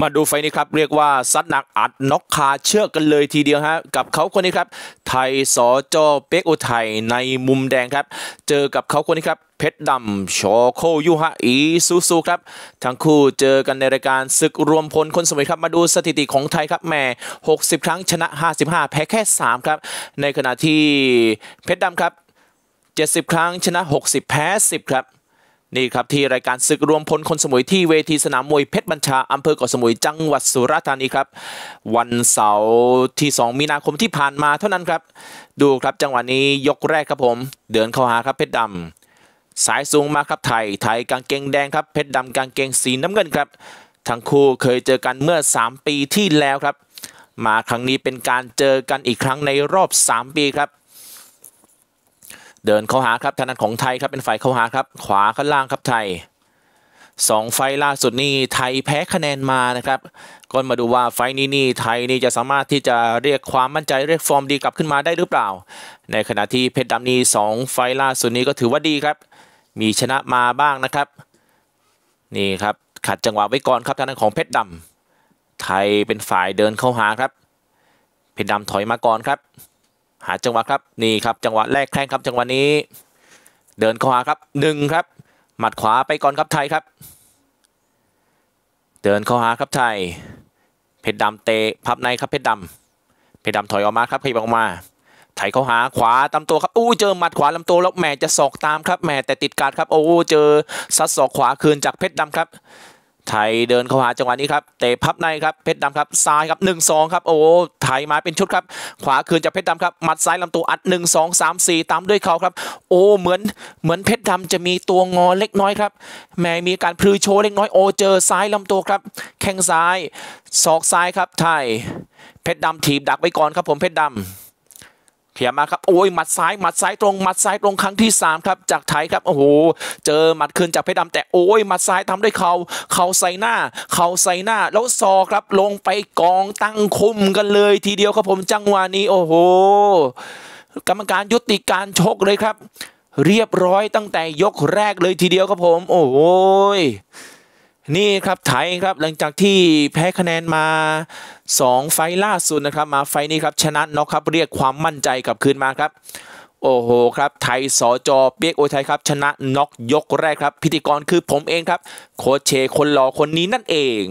มาดูไฟนี้ครับเรียกว่าซัดหนักอัดน็อกคาเชือกกันเลยทีเดียวฮะกับเขาคนนี้ครับ ไทยสอจอเป็กอุทัยในมุมแดงครับ เจอกับเขาคนนี้ครับเพชรดำชอโคยุฮะอีซูซูครับทั้งคู่เจอกันในรายการศึกรวมพลคนสมัยครับ มาดูสถิติของไทยครับแม่ 60 ครั้งชนะ 55 แพ้แค่ 3 ครับ ในขณะที่เพชรดำครับ 70 ครั้งชนะ60แพ้10ครับนี่ครับที่รายการศึกรวมพลคนสมุยที่เวที สนามมวยเพชรบัญชาอำเภอเกาะสมุยจังหวัดสุราษฎร์ธานีครับ วันเสาร์ที่ 2มีนาคมที่ผ่านมาเท่านั้นครับ ดูครับจังหวะนี้ยกแรกครับผม เดินเข้าหาครับเพชรดำสายสูงมาครับไทยไทยกางเกงแดงครับ เพชรดำกางเกงสีน้ำเงินครับ ทั้งคู่เคยเจอกันเมื่อ 3 ปีที่แล้วครับ มาครั้งนี้เป็นการเจอกันอีกครั้งในรอบ 3 ปีครับเดินเข้าหาครับทางด้านของไทยครับเป็นฝ่ายเข้าหาครับ ขวาข้างล่างครับไทยสองไฟล่าสุดนี่ไทยแพ้คะแนนมานะครับก็มาดูว่าไฟนี้นี่ไทยนี่จะสามารถที่จะเรียกความมั่นใจเรียกฟอร์มดีกลับขึ้นมาได้หรือเปล่า ในขณะที่เพชรดำนี่สองไฟล่า สุดนี้ก็ถือว่าดีครับ มีชนะมาบ้างนะครับนี่ครับขัดจังหวะไว้ก่อนครับทางด้านของเพชรดำไทยเป็นฝ่ายเดินเข้าหาครับเพชรดำถอยมาก่อนครับหาจังหวะครับนี่ครับจังหวะแรกแข้งครับจังหวะนี้เดินขวาครับหนึ่งครับ หมัดขวาไปก่อนครับไทยครับ เดินเข้าหาครับไทยเพชรดำเตะพับในครับเพชรดำเพชรดำถอยออกมาครับขยับออกมาไทยเข้าหาขวาตามตัว ครับอู้เจอหมัดขวาลำตัวแล้วแหมจะศอกตามครับแหมแต่ติดการครับโอ้เจอซัดศอกขวาคืนจากเพชรดำครับไทย เดินเข้าหาจังหวะนี้ครับเตะพับในครับเพชรดำครับ ซ้ายครับ1 2 ครับโอ้ไทยมาเป็นชุดครับขวาคืนจากเพชรดำครับมัดซ้ายลำตัวอัด 1 2 3 4 ตามด้วยเขาครับ โอ้ เหมือนเหมือนเพชรดำจะมีตัวงอเล็กน้อยครับแม้มีการพลือโชว์เล็กน้อยโอเจอซ้ายลำตัวครับแข้งซ้ายศอกซ้ายครับ ไทยเพชรดำถีบดักไปก่อนครับผมเพชรดำพียมาครับโอ้ยหมัดซ้ายหมัดซ้ายตรงหมัดซ้ายตรงครั้งที่3ครับจากไทยครับโอ้โห เจอหมัดคืนจากเพชรดำแต่โอ้ยหมัดซ้ายทำด้วยเขา เขาใส่หน้า เขาใส่หน้า แล้วซอครับลงไปกองตั้งคุมกันเลยทีเดียวครับผมจังหวะนี้โอ้โหกรรมการยุติการชกเลยครับ เรียบร้อยตั้งแต่ยกแรกเลยทีเดียวครับผม โอ้โหนี่ครับไทยครับหลังจากที่แพ้คะแนนมา 2 ไฟล่าสุดนะครับ มาไฟนี้ครับชนะน็อกครับเรียกความมั่นใจกลับคืนมาครับ โอ้โหครับไทยสอจอเปียกโอไทยครับชนะน็อกยกแรกครับ พิธีกรคือผมเองครับโคชเชคนหล่อคนนี้นั่นเอง